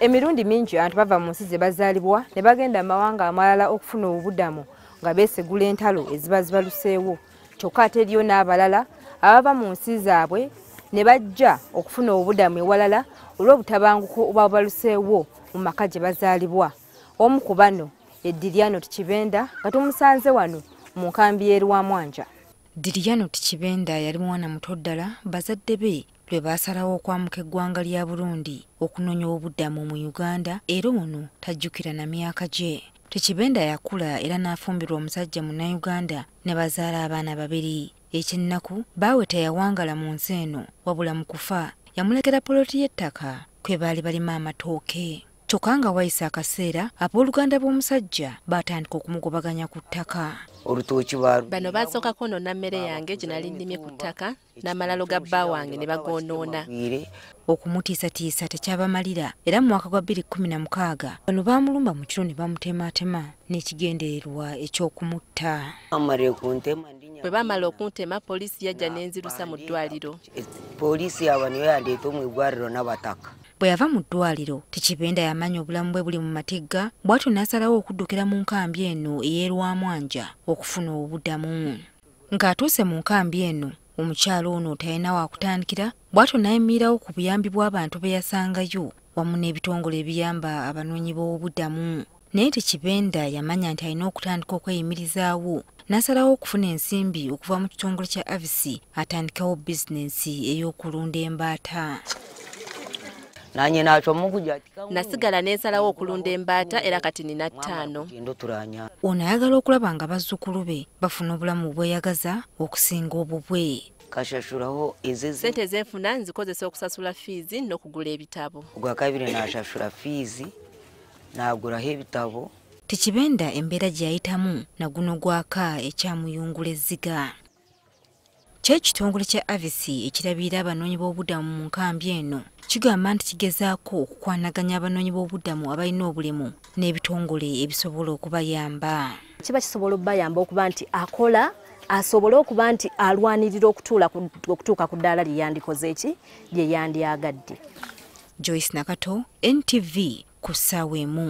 emirundi mingi abantu bava mu nsi zebazaalibwa ne bagenda amawanga amalala okufuna obubudamu nga beesegula entalo eziba zibaluseewo kyokka ate eriyo n'abalala abava mu nsi zaabwe ne bajja okufuna obubudamu ewalala olw'obutabanguko oba bubaluseewo mu maka gye bazaalibwa omu ku bano ediriano tikibenda nga tumusanze wano mu nkambi y'eri wa mwanja diriano tikibenda yali mwana muto ddala bazadde be lwe baasalawo okwamuka eggwanga lya burundi okunonya obuddamu mu uganda era ono tajjukira na myaka gye tekibenda yakula era n'afumbirwa omusajja munnauganda ne bazaala abaana babiri ekyennaku baawe teyawangala mu nsi eno wabula mu kufa yamulekera poloti y'ettaka kwe baali balima amatooke kyokka nga wayise akaseera abooluganda b'omusajja baatandika okumugobaganya ku ttaka bano baasooka kwonoona mmere yange gye nali nnimye ku ttaka n'amalalo ga bba wange ne bagoonoona okumutiisatiisa tekyabamalira era mu mwaka gwa 216 bano baamulumba mu kiro ne bamutematema n'ekigendererwa eky'okumutta bwe baamala okuntema poliisi yajja n'enzirusa mu ddwaliro poliisi yaba niyo yandeeta omu igwariro n'abataka bwe yava mu ddwaliro tekibenda yamanya obulamu bwe buli mu matigga bwatyo n'asalawo okuddukira mu nkambi eno eyerwamwanja okufuna obuddamu ng'atuuse mu nkambi eno omukyalo ono talina waakutandikira bwatyo n'ayimirirawo ku buyambi bw'abantu be yasangayo wamu n'ebitongole ebiyamba abanoonyi b'obuddamu naye tekibenda yamanya nti alina okutandika okweyimirizaawo n'asalawo okufuna ensimbi okuva mu kitongole kya avisi atandikawo bizinensi ey'okulunda embaata nanye nakyomukuja nasigala nensalawo okulunda embaata era kati nina ttaano ono ayagala okulaba nga bazzukulu be bafuna obulamu obweyagaza okusinga obubwe kasasulaho sente zenfuna nzikozesa okusasula fiizi n'okugula ebitabo ogwakabiri nasasula fiizi naguraho ebitabo tekibenda embeera gye yayitamu naguno gwaka ekyamuyungula ezziga kyekitongole kya avisi ekirabirira abanoonyi b'obuddamu mu nkambi eno kigamba nti kigezaako okukwanaganya abanoonyi b'obuddamu abalina obulemu n'ebitongole ebisobola okubayamba kiba kisobola okubayamba okuba nti akola asobole okuba nti alwanirira okutuuka ku ddaala lyeyandikozeeki lyeyandyagadde joyce nakato ntv ku ssaawa emu